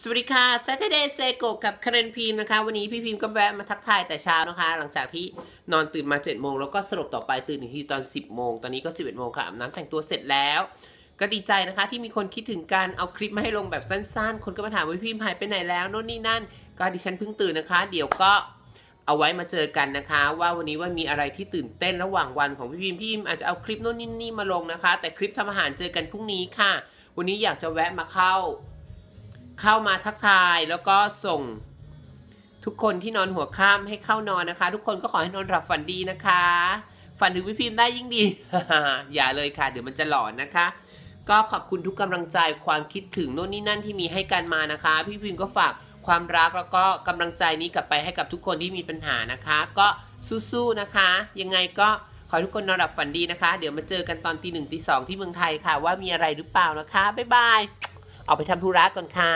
สวัสดีค่ะ Saturday s e g o กับคารนพีมนะคะ วันนี้พี่พิมก็แวะมาทักทายแต่เช้านะคะ หลังจากที่นอนตื่นมา7จ็ดโมง แล้วก็สรุปต่อไปตื่นอีกทีตอน 10บโมง ตอนนี้ก็ 11บเอโมงค่ะอาบน้ำแต่งตัวเสร็จแล้ว ก็ดีใจนะคะที่มีคนคิดถึงการเอาคลิปมาให้ลงแบบสั้นๆ คนก็มาถามว่าพี่พิมหายไปไหนแล้ว โน่นนี่นั่น ก็ดิฉันเพิ่งตื่นนะคะ เดี๋ยวก็เอาไว้มาเจอกันนะคะ ว่าวันนี้ว่ามีอะไรที่ตื่นเต้นระหว่างวันของพี่พิมพี่พิมอาจจะเอาคลิปโน่นนี่มาลงนะคะ แต่คลิปทำอาหารเจอกันพรุ่งนี้ค่ะ วันนี้อยากจะแวะมาเข้าเข้ามาทักทายแล้วก็ส่งทุกคนที่นอนหัวข้ามให้เข้านอนนะคะ ทุกคนก็ขอให้นอนหลับฝันดีนะคะ ฝันถึงพี่พิมพ์ได้ยิ่งดี อย่าเลยค่ะ เดี๋ยวมันจะหลอนนะคะ ก็ขอบคุณทุกกำลังใจความคิดถึงโน่นนี่นั่นที่มีให้กันมานะคะพี่พิมพ์ก็ฝากความรักแล้วก็กำลังใจนี้กลับไปให้กับทุกคนที่มีปัญหานะคะ ก็สู้ๆนะคะ ยังไงก็ขอทุกคนนอนหลับฝันดีนะคะ เดี๋ยวมาเจอกันตอนตีหนึ่งตีสองที่เมืองไทยค่ะ ว่ามีอะไรหรือเปล่านะคะบ๊ายบายออกไปทำธุระก่อนค่ะ